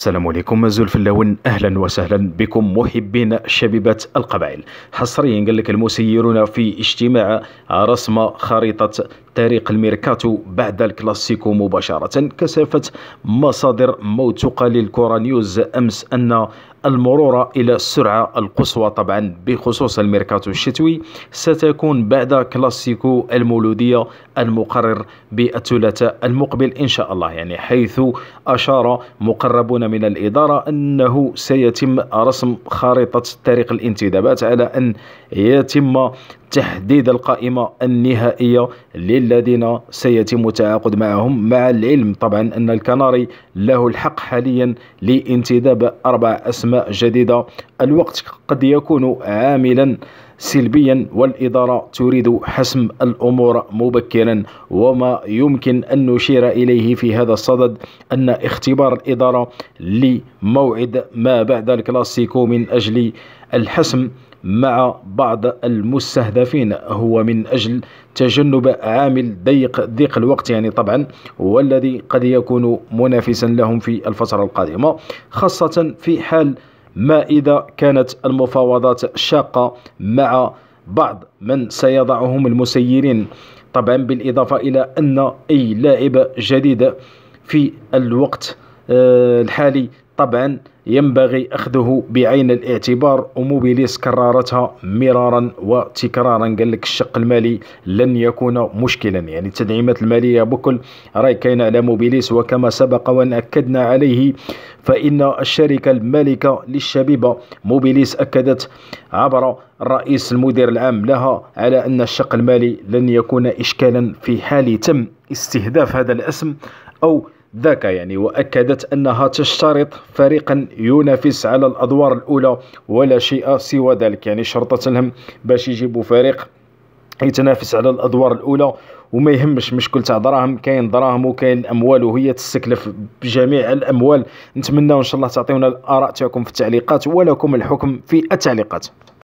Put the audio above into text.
السلام عليكم في اللون اهلا وسهلا بكم محبين شبيبه القبائل حصريا قال لك المسيرون في اجتماع رسم خريطه طريق الميركاتو بعد الكلاسيكو مباشرة كشفت مصادر موثوقة للكورة نيوز أمس أن المرور إلى السرعة القصوى طبعا بخصوص الميركاتو الشتوي ستكون بعد كلاسيكو المولودية المقرر بالثلاثاء المقبل إن شاء الله يعني حيث أشار مقربون من الإدارة أنه سيتم رسم خريطة طريق الانتدابات على أن يتم تحديد القائمة النهائية للذين سيتم التعاقد معهم مع العلم طبعا أن الكناري له الحق حاليا لانتداب أربع أسماء جديدة الوقت قد يكون عاملا سلبيا والإدارة تريد حسم الأمور مبكرا وما يمكن أن نشير إليه في هذا الصدد أن اختبار الإدارة لموعد ما بعد الكلاسيكو من أجل الحسم مع بعض المستهدفين هو من أجل تجنب عامل ضيق ضيق الوقت يعني طبعا والذي قد يكون منافسا لهم في الفترة القادمة خاصة في حال ما إذا كانت المفاوضات شاقة مع بعض من سيضعهم المسيرين طبعا بالإضافة إلى أن أي لاعب جديد في الوقت آه، الحالي طبعا ينبغي أخذه بعين الاعتبار وموبيليس كررتها مرارا وتكرارا قال لك الشق المالي لن يكون مشكلا يعني التدعيمات المالية بكل راي كاينه على موبيليس وكما سبق وأن أكدنا عليه فإن الشركة المالكة للشبيبة موبيليس أكدت عبر الرئيس المدير العام لها على أن الشق المالي لن يكون إشكالا في حال تم استهداف هذا الاسم أو ذاك يعني وأكدت أنها تشترط فريقا ينافس على الأدوار الأولى ولا شيء سوى ذلك يعني شرطت لهم باش يجيبوا فريق يتنافس على الادوار الاولى وما يهمش مشكل تاع دراهم كاين دراهم وكاين اموال وهي تستكلف بجميع الاموال نتمنى ان شاء الله تعطيونا الاراء تاعكم في التعليقات ولكم الحكم في التعليقات